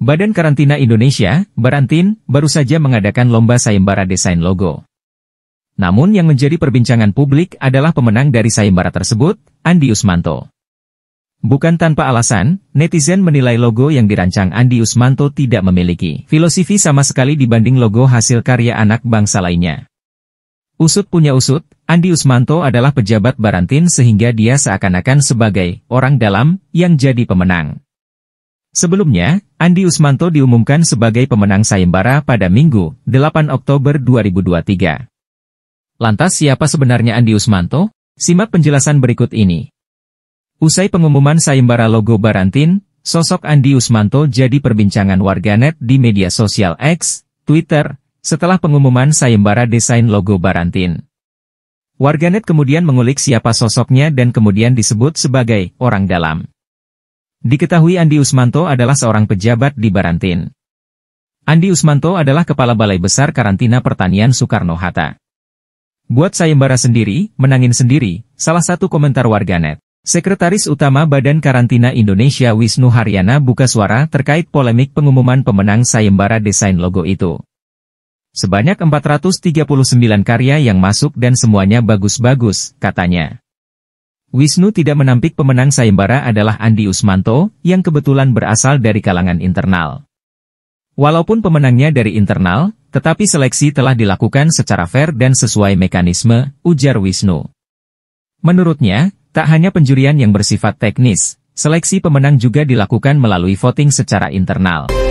Badan Karantina Indonesia, Barantin, baru saja mengadakan lomba sayembara desain logo. Namun yang menjadi perbincangan publik adalah pemenang dari sayembara tersebut, Andi Usmanto. Bukan tanpa alasan, netizen menilai logo yang dirancang Andi Usmanto tidak memiliki filosofi sama sekali dibanding logo hasil karya anak bangsa lainnya. Usut punya usut, Andi Usmanto adalah pejabat Barantin sehingga dia seakan-akan sebagai orang dalam yang jadi pemenang. Sebelumnya, Andi Usmanto diumumkan sebagai pemenang sayembara pada Minggu, 8 Oktober 2023. Lantas siapa sebenarnya Andi Usmanto? Simak penjelasan berikut ini. Usai pengumuman sayembara logo Barantin, sosok Andi Usmanto jadi perbincangan warganet di media sosial X, Twitter, setelah pengumuman sayembara desain logo Barantin. Warganet kemudian mengulik siapa sosoknya dan kemudian disebut sebagai orang dalam. Diketahui Andi Usmanto adalah seorang pejabat di Barantin. Andi Usmanto adalah Kepala Balai Besar Karantina Pertanian Soekarno-Hatta. Buat sayembara sendiri, menangin sendiri, salah satu komentar warganet. Sekretaris Utama Badan Karantina Indonesia Wisnu Haryana buka suara terkait polemik pengumuman pemenang sayembara desain logo itu. Sebanyak 439 karya yang masuk dan semuanya bagus-bagus, katanya. Wisnu tidak menampik pemenang sayembara adalah Andi Usmanto, yang kebetulan berasal dari kalangan internal. Walaupun pemenangnya dari internal, tetapi seleksi telah dilakukan secara fair dan sesuai mekanisme, ujar Wisnu. Menurutnya, tak hanya penjurian yang bersifat teknis, seleksi pemenang juga dilakukan melalui voting secara internal.